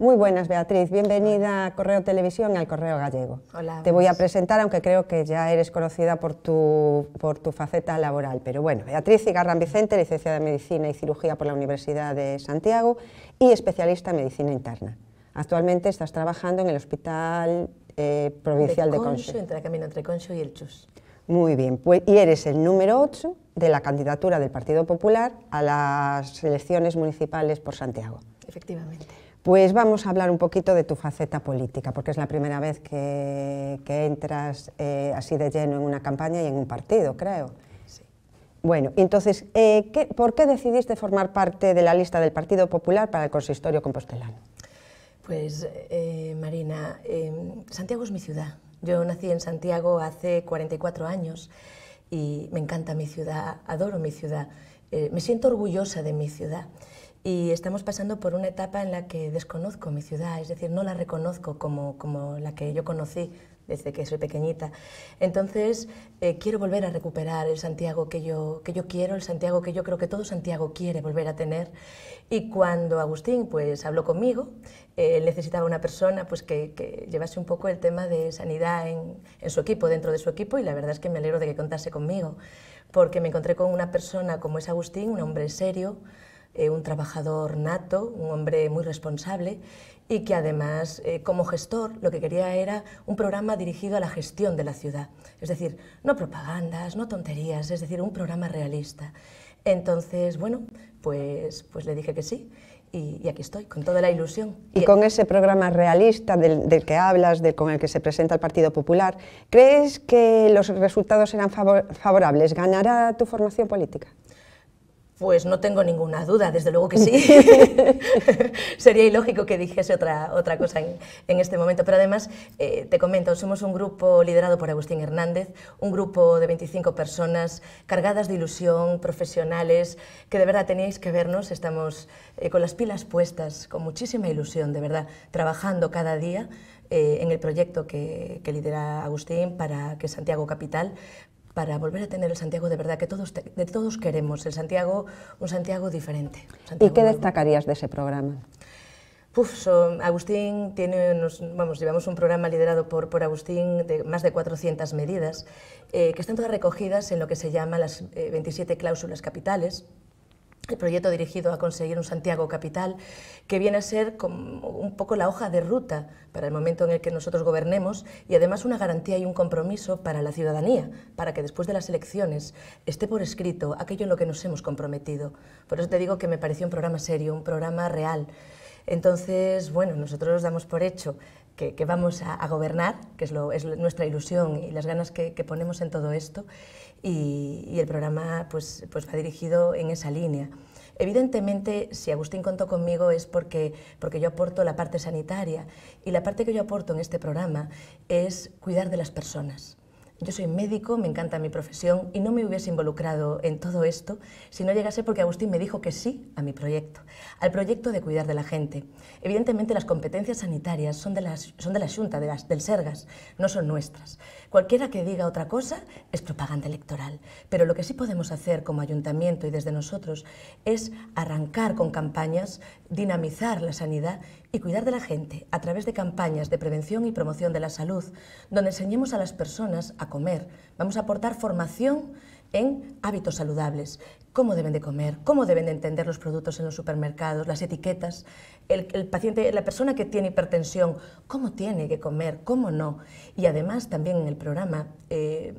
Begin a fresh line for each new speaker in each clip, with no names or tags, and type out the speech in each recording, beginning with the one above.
Muy buenas, Beatriz. Bienvenida a Correo Televisión y al Correo Gallego.
Hola. Te voy a
presentar, aunque creo que ya eres conocida por tu, por tu faceta laboral. Pero bueno, Beatriz Igarran Vicente, licenciada en Medicina y Cirugía por la Universidad de Santiago y especialista en Medicina Interna. Actualmente estás trabajando en el Hospital eh, Provincial de, de
Entre camino entre Concho y el Chus.
Muy bien, pues, y eres el número 8 de la candidatura del Partido Popular a las elecciones municipales por Santiago. Efectivamente. Pues vamos a hablar un poquito de tu faceta política, porque es la primera vez que, entras eh, así de lleno en una campaña y en un partido, creo. Sí. Bueno, entonces, eh, ¿por qué decidiste formar parte de la lista del Partido Popular para el Consistorio Compostelano?
Pues, eh, Marina, Santiago es mi ciudad. Yo nací en Santiago hace 44 años y me encanta mi ciudad, adoro mi ciudad, me siento orgullosa de mi ciudad y estamos pasando por una etapa en la que desconozco mi ciudad, es decir, no la reconozco como, la que yo conocí desde que soy pequeñita. Entonces, eh, quiero volver a recuperar el Santiago que yo, que yo quiero, el Santiago que yo creo que todo Santiago quiere volver a tener. Y cuando Agustín pues, habló conmigo, necesitaba una persona pues, que, llevase un poco el tema de sanidad en, en su equipo, dentro de su equipo, y la verdad es que me alegro de que contase conmigo, porque me encontré con una persona como es Agustín, un hombre serio, eh, un trabajador nato, un hombre muy responsable y que además eh, como gestor lo que quería era un programa dirigido a la gestión de la ciudad. Es decir, no propagandas, no tonterías, es decir, un programa realista. Entonces, bueno, pues, pues le dije que sí. Y, aquí estoy, con toda la ilusión.
Y con ese programa realista del, que hablas, del, con el que se presenta el Partido Popular, ¿crees que los resultados serán favorables? ¿Ganará tu formación política?
Pues no tengo ninguna duda, desde luego que sí. Sería ilógico que dijese otra, otra cosa en, este momento. Pero además, eh, te comento, somos un grupo liderado por Agustín Hernández, un grupo de 25 personas cargadas de ilusión, profesionales, que de verdad tenéis que vernos. Estamos eh, con las pilas puestas, con muchísima ilusión, de verdad, trabajando cada día eh, en el proyecto que, que lidera Agustín para que Santiago Capital para volver a tener el Santiago de verdad que todos, de todos queremos, el Santiago, un Santiago diferente. ¿Y qué
destacarías de ese programa?
Uf, Agustín tiene, vamos, llevamos un programa liderado por, por Agustín de más de 400 medidas eh, que están todas recogidas en lo que se llama las 27 eh, cláusulas capitales, el este proyecto dirigido a conseguir un Santiago capital, que viene a ser como un poco la hoja de ruta para el momento en el que nosotros gobernemos y además una garantía y un compromiso para la ciudadanía, para que después de las elecciones esté por escrito aquello en lo que nos hemos comprometido. Por eso te digo que me pareció un programa serio, un programa real. Entonces, bueno, nosotros damos por hecho que, vamos a, gobernar, que es, nuestra ilusión y las ganas que, ponemos en todo esto, y, el programa pues, pues, va dirigido en esa línea. Evidentemente, si Agustín contó conmigo es porque yo aporto la parte sanitaria y la parte que yo aporto en este programa es cuidar de las personas. Yo soy médico, me encanta mi profesión y no me hubiese involucrado en todo esto si no llegase porque Agustín me dijo que sí a mi proyecto, al proyecto de cuidar de la gente. Evidentemente las competencias sanitarias son de, las, son de la Junta, de las, del Sergas, no son nuestras. Cualquiera que diga otra cosa es propaganda electoral, pero lo que sí podemos hacer como ayuntamiento y desde nosotros es arrancar con campañas, dinamizar la sanidad y cuidar de la gente a través de campañas de prevención y promoción de la salud, donde enseñemos a las personas a comer, vamos a aportar formación en hábitos saludables, cómo deben de comer, cómo deben de entender los productos en los supermercados, las etiquetas, el, paciente, la persona que tiene hipertensión, cómo tiene que comer, cómo no. Y además también en el programa eh,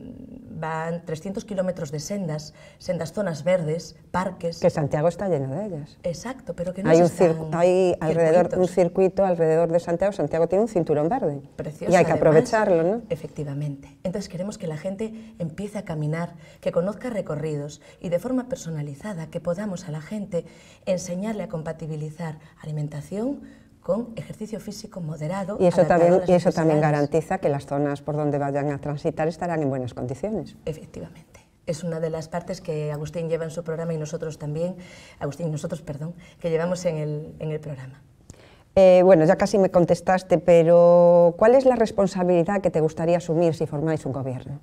van 300 kilómetros de sendas, sendas zonas verdes, parques. Que Santiago está lleno de ellas. Exacto, pero que no hay, un
hay alrededor un circuito alrededor de Santiago. Santiago tiene un cinturón verde. Precioso. Y hay que aprovecharlo,
¿no? Efectivamente. Entonces queremos que la gente empiece a caminar, que conozca recorridos y de forma personalizada que podamos a la gente enseñarle a compatibilizar alimentación con ejercicio físico moderado. Y eso también, y eso también
garantiza que las zonas por donde vayan a transitar estarán en buenas condiciones. Efectivamente.
Es una de las partes que Agustín lleva en su programa y nosotros también, Agustín, nosotros, perdón, que llevamos en el, programa.
Eh, bueno, ya casi me contestaste, pero ¿cuál es la responsabilidad que te gustaría asumir si formáis un gobierno?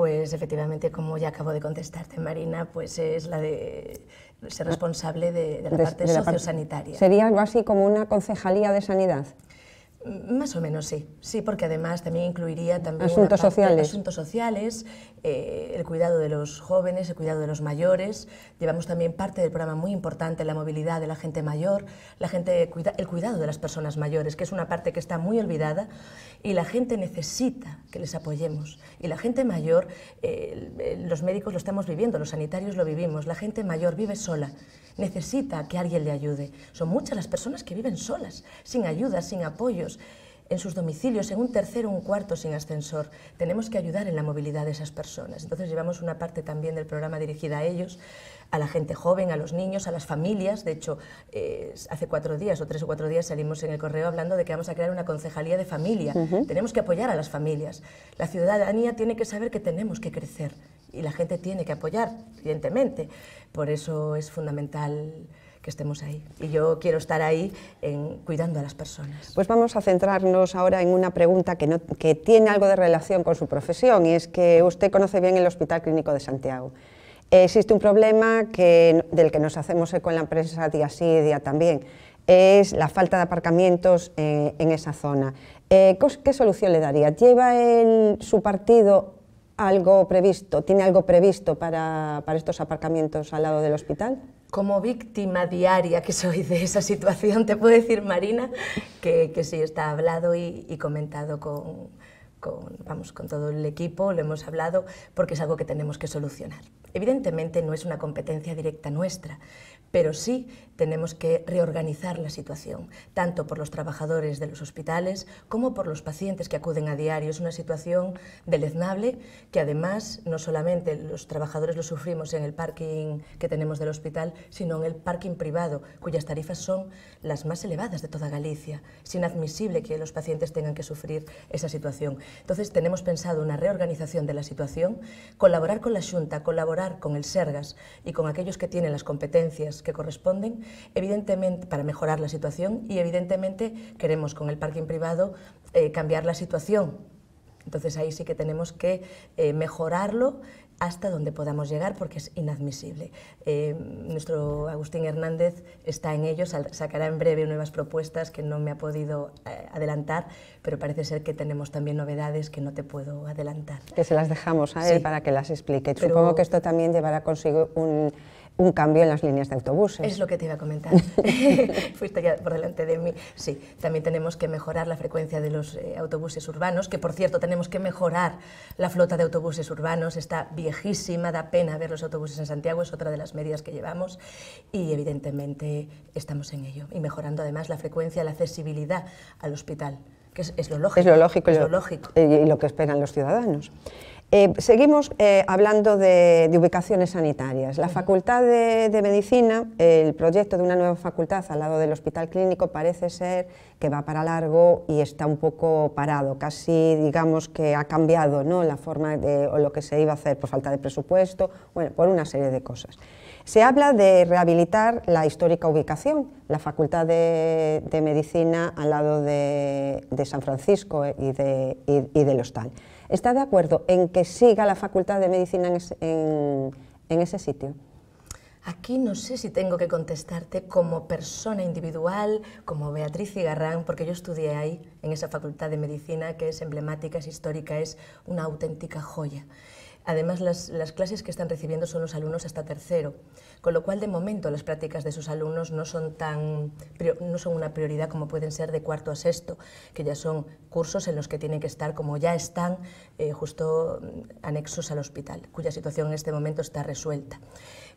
Pues efectivamente, como ya acabo de contestarte, Marina, pues es la de ser responsable de, la parte sociosanitaria. Sería
algo así como una concejalía de sanidad.
Más o menos sí, sí, porque además también incluiría también asuntos sociales, asuntos sociales eh, el cuidado de los jóvenes, el cuidado de los mayores. Llevamos también parte del programa muy importante, la movilidad de la gente mayor, la gente el cuidado de las personas mayores, que es una parte que está muy olvidada y la gente necesita que les apoyemos. Y la gente mayor, eh, los médicos lo estamos viviendo, los sanitarios lo vivimos, la gente mayor vive sola, necesita que alguien le ayude. Son muchas las personas que viven solas, sin ayuda, sin apoyo en sus domicilios, en un tercero o un cuarto sin ascensor. Tenemos que ayudar en la movilidad de esas personas. Entonces llevamos una parte también del programa dirigida a ellos, a la gente joven, a los niños, a las familias. De hecho, eh, hace cuatro días o tres o cuatro días salimos en el correo hablando de que vamos a crear una concejalía de familia. Tenemos que apoyar a las familias. La ciudadanía tiene que saber que tenemos que crecer y la gente tiene que apoyar, evidentemente. Por eso es fundamental estemos ahí. Y yo quiero estar ahí cuidando a las personas.
Pues vamos a centrarnos ahora en una pregunta que, tiene algo de relación con su profesión y es que usted conoce bien el Hospital Clínico de Santiago. Existe un problema que, del que nos hacemos eco en la empresa día sí también, es la falta de aparcamientos eh, en esa zona. Eh, ¿qué, solución le daría? ¿Lleva el, su partido algo previsto, tiene algo previsto para, estos
aparcamientos al lado del hospital? Como víctima diaria que soy de esa situación, te puedo decir, Marina, que, sí, está hablado y, comentado con, vamos, con todo el equipo, lo hemos hablado, porque es algo que tenemos que solucionar. Evidentemente no es una competencia directa nuestra, pero sí tenemos que reorganizar la situación, tanto por los trabajadores de los hospitales como por los pacientes que acuden a diario. Es una situación deleznable que además no solamente los trabajadores lo sufrimos en el parking que tenemos del hospital, sino en el parking privado, cuyas tarifas son las más elevadas de toda Galicia. Es inadmisible que los pacientes tengan que sufrir esa situación. Entonces tenemos pensado una reorganización de la situación, colaborar con la Junta, colaborar con el Sergas y con aquellos que tienen las competencias que corresponden, evidentemente para mejorar la situación y evidentemente queremos con el parking privado eh, cambiar la situación. Entonces ahí sí que tenemos que eh, mejorarlo hasta donde podamos llegar porque es inadmisible. Eh, nuestro Agustín Hernández está en ello, sacará en breve nuevas propuestas que no me ha podido adelantar, pero parece ser que tenemos también novedades que no te puedo adelantar.
Que se las dejamos a él para que las explique. Supongo que esto también llevará consigo un un cambio en las líneas de autobuses. Es lo que
te iba a comentar. Fuiste ya por delante de mí. Sí, también tenemos que mejorar la frecuencia de los eh, autobuses urbanos, que por cierto tenemos que mejorar la flota de autobuses urbanos. Está viejísima, da pena ver los autobuses en Santiago, es otra de las medidas que llevamos y evidentemente estamos en ello. Y mejorando además la frecuencia, la accesibilidad al hospital, que es, lo lógico. Es lógico, es lo lógico.
y lo que esperan los ciudadanos. Eh, seguimos eh, hablando de, ubicaciones sanitarias. La Facultad de, Medicina, el proyecto de una nueva facultad al lado del Hospital Clínico parece ser que va para largo y está un poco parado, casi digamos que ha cambiado ¿no? la forma de o lo que se iba a hacer por falta de presupuesto, bueno, por una serie de cosas. Se habla de rehabilitar la histórica ubicación, la Facultad de, Medicina al lado de, San Francisco eh, y del Hostal. ¿Está de acuerdo en que siga la Facultad de Medicina en, ese sitio?
Aquí no sé si tengo que contestarte como persona individual, como Beatriz garrán porque yo estudié ahí, en esa facultad de medicina que es emblemática, es histórica, es una auténtica joya. Además, las, clases que están recibiendo son los alumnos hasta tercero, con lo cual de momento las prácticas de sus alumnos no son, tan, no son una prioridad como pueden ser de cuarto a sexto, que ya son cursos en los que tienen que estar como ya están eh, justo mm, anexos al hospital, cuya situación en este momento está resuelta.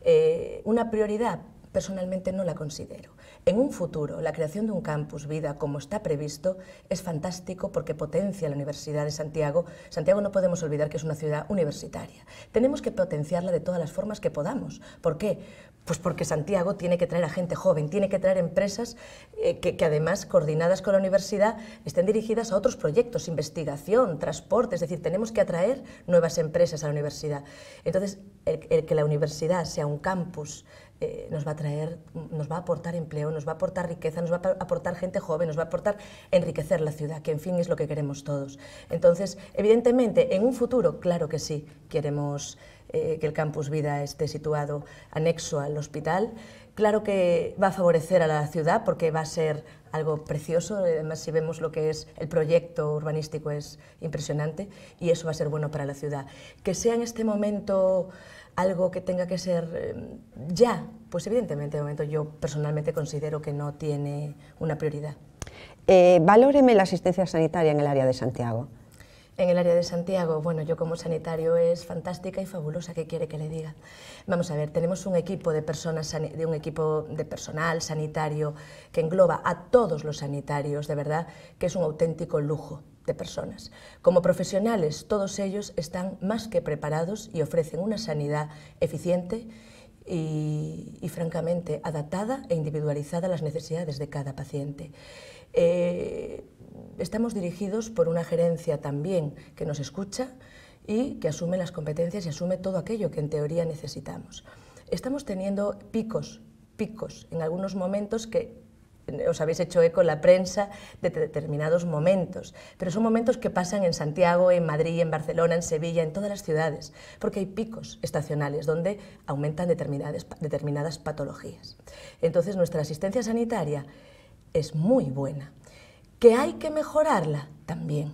Eh, una prioridad personalmente no la considero. En un futuro, la creación de un campus vida como está previsto es fantástico porque potencia la Universidad de Santiago. Santiago no podemos olvidar que es una ciudad universitaria. Tenemos que potenciarla de todas las formas que podamos. ¿Por qué? Pues porque Santiago tiene que traer a gente joven, tiene que traer empresas eh, que, que, además, coordinadas con la universidad, estén dirigidas a otros proyectos, investigación, transporte, es decir, tenemos que atraer nuevas empresas a la universidad. Entonces, el, que la universidad sea un campus eh, nos va a traer, nos va a aportar empleo, nos va a aportar riqueza, nos va a aportar gente joven, nos va a aportar enriquecer la ciudad, que en fin es lo que queremos todos. Entonces, evidentemente, en un futuro, claro que sí, queremos eh, que el campus Vida esté situado anexo al hospital. Claro que va a favorecer a la ciudad porque va a ser algo precioso, además si vemos lo que es el proyecto urbanístico es impresionante y eso va a ser bueno para la ciudad. Que sea en este momento algo que tenga que ser eh, ya, pues evidentemente de momento yo personalmente considero que no tiene una prioridad.
Eh, valóreme la asistencia sanitaria en el área de Santiago
en el área de Santiago, bueno, yo como sanitario es fantástica y fabulosa, ¿qué quiere que le diga? Vamos a ver, tenemos un equipo de personas, de un equipo de personal sanitario que engloba a todos los sanitarios, de verdad, que es un auténtico lujo de personas. Como profesionales, todos ellos están más que preparados y ofrecen una sanidad eficiente y, francamente adaptada e individualizada a las necesidades de cada paciente. Eh, estamos dirigidos por una gerencia también que nos escucha y que asume las competencias y asume todo aquello que en teoría necesitamos. Estamos teniendo picos, picos en algunos momentos que os habéis hecho eco en la prensa de determinados momentos, pero son momentos que pasan en Santiago, en Madrid, en Barcelona, en Sevilla, en todas las ciudades, porque hay picos estacionales donde aumentan determinadas, determinadas patologías. Entonces nuestra asistencia sanitaria es muy buena. ¿Que hay que mejorarla? También.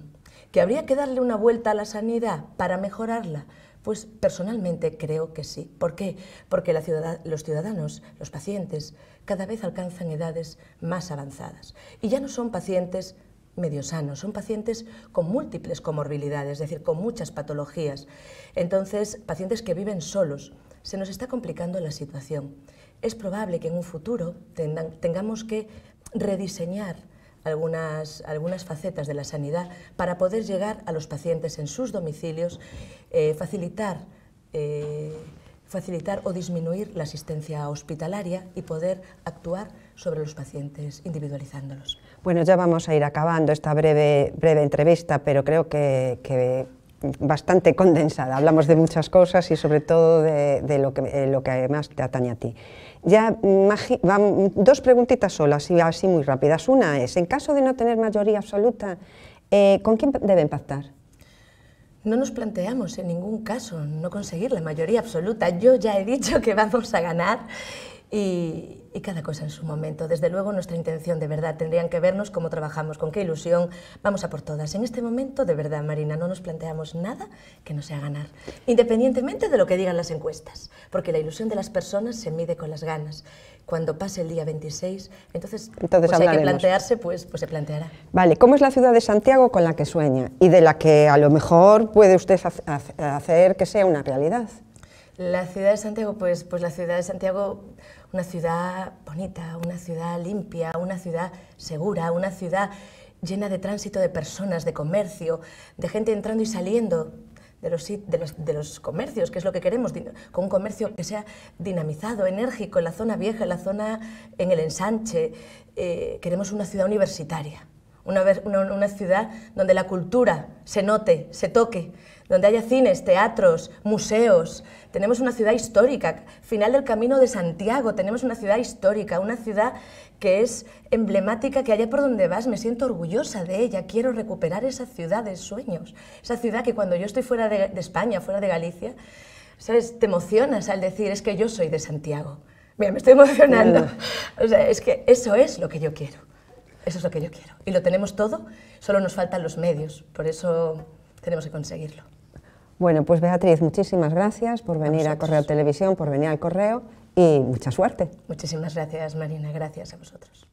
¿Que habría que darle una vuelta a la sanidad para mejorarla? Pues personalmente creo que sí. ¿Por qué? Porque los ciudadanos, los pacientes, cada vez alcanzan edades más avanzadas. Y ya no son pacientes medio sanos, son pacientes con múltiples comorbilidades, es decir, con muchas patologías. Entonces, pacientes que viven solos. Se nos está complicando la situación. Es probable que en un futuro tengamos que rediseñar algunas, algunas facetas de la sanidad para poder llegar a los pacientes en sus domicilios, eh, facilitar, eh, facilitar o disminuir la asistencia hospitalaria y poder actuar sobre los pacientes individualizándolos.
Bueno, ya vamos a ir acabando esta breve, breve entrevista, pero creo que bastante condensada. Hablamos de muchas cosas y sobre todo de, lo, que, eh, lo que además te atañe a ti. Ya, mm, dos preguntitas solas y así muy rápidas. Una es, en caso de no tener mayoría absoluta, eh, ¿con quién deben pactar?
No nos planteamos en ningún caso no conseguir la mayoría absoluta. Yo ya he dicho que vamos a ganar y, cada cosa en su momento. Desde luego nuestra intención de verdad tendrían que vernos cómo trabajamos, con qué ilusión, vamos a por todas. En este momento, de verdad, Marina, no nos planteamos nada que no sea ganar, independientemente de lo que digan las encuestas, porque la ilusión de las personas se mide con las ganas. Cuando pase el día 26, entonces, entonces pues, hay que plantearse, pues, pues se planteará.
Vale, ¿cómo es la ciudad de Santiago con la que sueña y de la que a lo mejor puede usted hacer que sea una realidad?
La ciudad de Santiago, pues, pues la ciudad de Santiago una ciudad bonita, una ciudad limpia, una ciudad segura, una ciudad llena de tránsito de personas, de comercio, de gente entrando y saliendo de los, de los, de los comercios, que es lo que queremos, con un comercio que sea dinamizado, enérgico, en la zona vieja, en la zona, en el ensanche. Eh, queremos una ciudad universitaria una, una, ciudad donde la cultura se note, se toque, donde haya cines, teatros, museos. Tenemos una ciudad histórica, final del camino de Santiago, tenemos una ciudad histórica, una ciudad que es emblemática, que allá por donde vas me siento orgullosa de ella, quiero recuperar esa ciudad de sueños, esa ciudad que cuando yo estoy fuera de, España, fuera de Galicia, te emocionas al decir, es que yo soy de Santiago. Mira, me estoy emocionando. O sea, es que eso es lo que yo quiero. Eso es lo que yo quiero. Y lo tenemos todo, solo nos faltan los medios. Por eso tenemos que conseguirlo.
Bueno, pues Beatriz, muchísimas gracias por venir a, Correo Televisión, por venir al Correo y mucha suerte.
Muchísimas gracias, Marina. Gracias a vosotros.